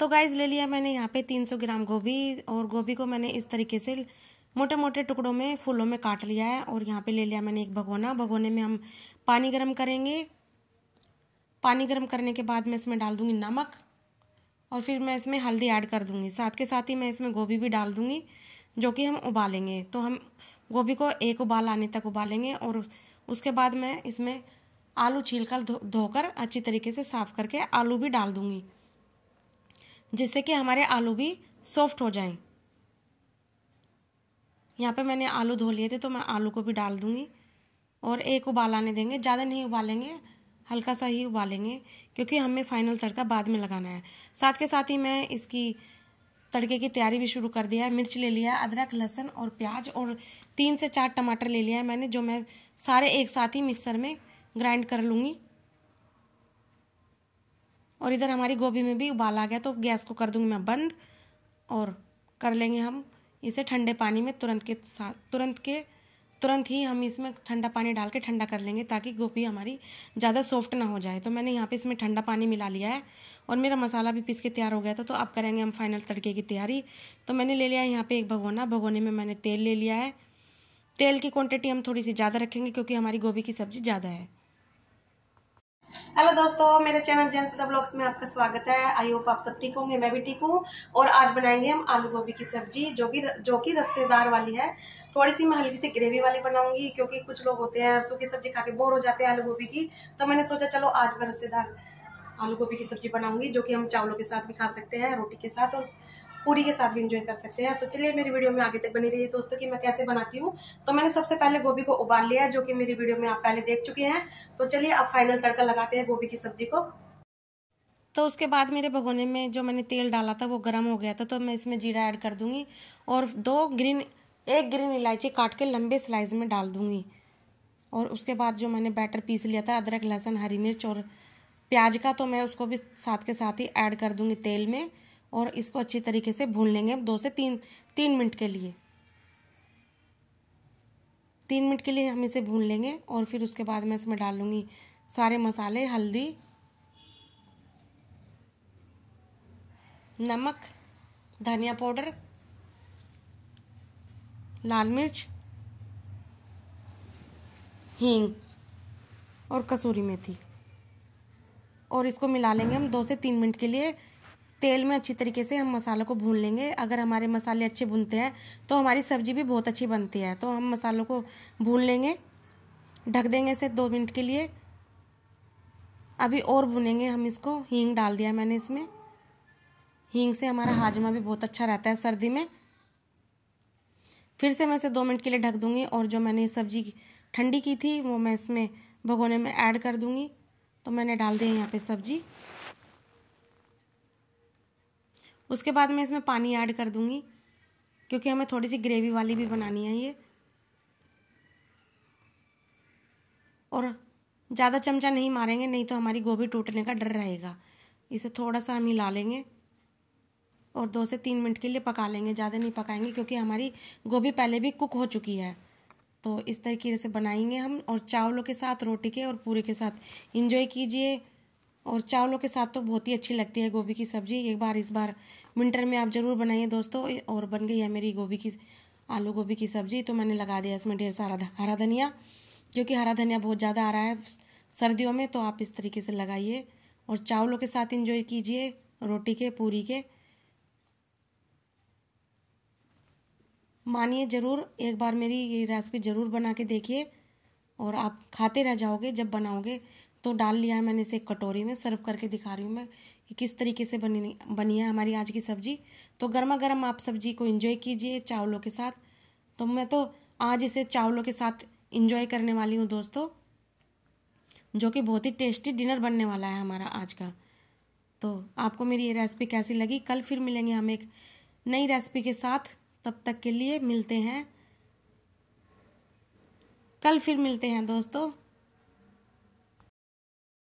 तो गाइज ले लिया मैंने यहाँ पे 300 ग्राम गोभी और गोभी को मैंने इस तरीके से मोटे मोटे टुकड़ों में फूलों में काट लिया है और यहाँ पे ले लिया मैंने एक भगोना भगोने में हम पानी गर्म करेंगे पानी गर्म करने के बाद मैं इसमें डाल दूँगी नमक और फिर मैं इसमें हल्दी ऐड कर दूँगी साथ के साथ ही मैं इसमें गोभी भी डाल दूँगी जो कि हम उबालेंगे तो हम गोभी को एक उबाल आने तक उबालेंगे और उसके बाद मैं इसमें आलू छील कर धोकर अच्छी तरीके से साफ़ करके आलू भी डाल दूँगी जिससे कि हमारे आलू भी सॉफ्ट हो जाएं यहाँ पे मैंने आलू धो लिए थे तो मैं आलू को भी डाल दूँगी और एक उबाल आने देंगे ज़्यादा नहीं उबालेंगे हल्का सा ही उबालेंगे क्योंकि हमें फाइनल तड़का बाद में लगाना है साथ के साथ ही मैं इसकी तड़के की तैयारी भी शुरू कर दिया है मिर्च ले लिया है अदरक लहसुन और प्याज और तीन से चार टमाटर ले लिया है मैंने जो मैं सारे एक साथ ही मिक्सर में ग्राइंड कर लूँगी और इधर हमारी गोभी में भी उबाल आ गया तो गैस को कर दूंगी मैं बंद और कर लेंगे हम इसे ठंडे पानी में तुरंत के साथ तुरंत के तुरंत ही हम इसमें ठंडा पानी डाल के ठंडा कर लेंगे ताकि गोभी हमारी ज़्यादा सॉफ्ट ना हो जाए तो मैंने यहाँ पे इसमें ठंडा पानी मिला लिया है और मेरा मसाला भी पीस के तैयार हो गया था तो अब करेंगे हम फाइनल तड़के की तैयारी तो मैंने ले लिया है यहाँ पर एक भगोना भगोने में मैंने तेल ले लिया है तेल की क्वान्टिटी हम थोड़ी सी ज़्यादा रखेंगे क्योंकि हमारी गोभी की सब्ज़ी ज़्यादा है हेलो दोस्तों मेरे चैनल जैन द ब्लॉग्स में आपका स्वागत है आई होप आप सब ठीक होंगे मैं भी ठीक हूँ और आज बनाएंगे हम आलू गोभी की सब्जी जो कि जो कि रस्सेदार वाली है थोड़ी सी मैं हल्की सी ग्रेवी वाली बनाऊंगी क्योंकि कुछ लोग होते हैं सूखी सब्जी खा के बोर हो जाते हैं आलू गोभी की तो मैंने सोचा चलो आज मैं रस्सेदार आलू गोभी की सब्जी बनाऊंगी जो कि हम चावलों के साथ भी खा सकते हैं रोटी के साथ और पूरी के साथ भी इंजॉय कर सकते हैं तो चलिए मेरी वीडियो में आगे तक बनी रही है दोस्तों कि मैं कैसे बनाती हूँ तो मैंने सबसे पहले गोभी को उबाल लिया जो कि मेरी वीडियो में आप पहले देख चुके हैं तो चलिए अब फाइनल तड़का लगाते हैं गोभी की सब्जी को तो उसके बाद मेरे भगोने में जो मैंने तेल डाला था वो गर्म हो गया था तो मैं इसमें जीरा ऐड कर दूंगी और दो ग्रीन एक ग्रीन इलायची काट के लंबे स्लाइस में डाल दूंगी और उसके बाद जो मैंने बैटर पीस लिया था अदरक लहसुन हरी मिर्च और प्याज का तो मैं उसको भी साथ के साथ ही ऐड कर दूंगी तेल में और इसको अच्छी तरीके से भून लेंगे दो से तीन तीन मिनट के लिए तीन मिनट के लिए हम इसे भून लेंगे और फिर उसके बाद मैं इसमें डाल लूँगी सारे मसाले हल्दी नमक धनिया पाउडर लाल मिर्च हींग और कसूरी मेथी और इसको मिला लेंगे हम दो से तीन मिनट के लिए तेल में अच्छी तरीके से हम मसालों को भून लेंगे अगर हमारे मसाले अच्छे भूनते हैं तो हमारी सब्ज़ी भी बहुत अच्छी बनती है तो हम मसालों को भून लेंगे ढक देंगे इसे दो मिनट के लिए अभी और भुनेंगे हम इसको हींग डाल दिया मैंने इसमें हींग से हमारा हाजमा भी बहुत अच्छा रहता है सर्दी में फिर से मैं इसे दो मिनट के लिए ढक दूंगी और जो मैंने ये सब्ज़ी ठंडी की थी वो मैं इसमें भगोने में ऐड कर दूंगी तो मैंने डाल दिया यहाँ पे सब्ज़ी उसके बाद मैं इसमें पानी ऐड कर दूँगी क्योंकि हमें थोड़ी सी ग्रेवी वाली भी बनानी है ये और ज़्यादा चमचा नहीं मारेंगे नहीं तो हमारी गोभी टूटने का डर रहेगा इसे थोड़ा सा हम हिला लेंगे और दो से तीन मिनट के लिए पका लेंगे ज़्यादा नहीं पकाएंगे क्योंकि हमारी गोभी पहले भी कुक हो चुकी है तो इस तरीके से बनाएंगे हम और चावलों के साथ रोटी के और पूरे के साथ इंजॉय कीजिए और चावलों के साथ तो बहुत ही अच्छी लगती है गोभी की सब्जी एक बार इस बार विंटर में आप ज़रूर बनाइए दोस्तों और बन गई है मेरी गोभी की आलू गोभी की सब्जी तो मैंने लगा दिया इसमें ढेर सारा हरा धनिया क्योंकि हरा धनिया बहुत ज़्यादा आ रहा है सर्दियों में तो आप इस तरीके से लगाइए और चावलों के साथ इंजॉय कीजिए रोटी के पूरी के मानिए ज़रूर एक बार मेरी ये रेसिपी ज़रूर बना के देखिए और आप खाते रह जाओगे जब बनाओगे तो डाल लिया है मैंने इसे कटोरी में सर्व करके दिखा रही हूँ मैं कि किस तरीके से बनी बनी है हमारी आज की सब्ज़ी तो गर्मा गर्म आप सब्ज़ी को इन्जॉय कीजिए चावलों के साथ तो मैं तो आज इसे चावलों के साथ इन्जॉय करने वाली हूँ दोस्तों जो कि बहुत ही टेस्टी डिनर बनने वाला है हमारा आज का तो आपको मेरी ये रेसिपी कैसी लगी कल फिर मिलेंगे हम एक नई रेसिपी के साथ तब तक के लिए मिलते हैं कल फिर मिलते हैं दोस्तों